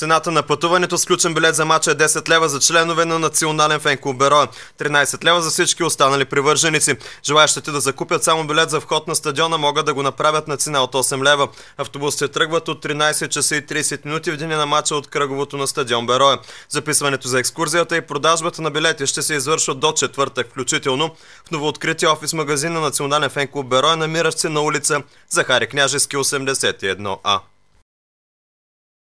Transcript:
Цената на пътуването с включен билет за мача е 10 лева за членове на Национален фенклуб Бероя, 13 лева за всички останали привърженици. Желаящите да закупят само билет за вход на стадиона могат да го направят на цена от 8 лева. Автобусите тръгват от 13 часа и 30 минути в деня на мача от кръговото на стадион Бероя. Записването за екскурзията и продажбата на билети ще се извършва до четвъртък включително в новооткрития офис магазин на Национален фенклуб Бероя, намиращ се на улица Захари Княжески 81А.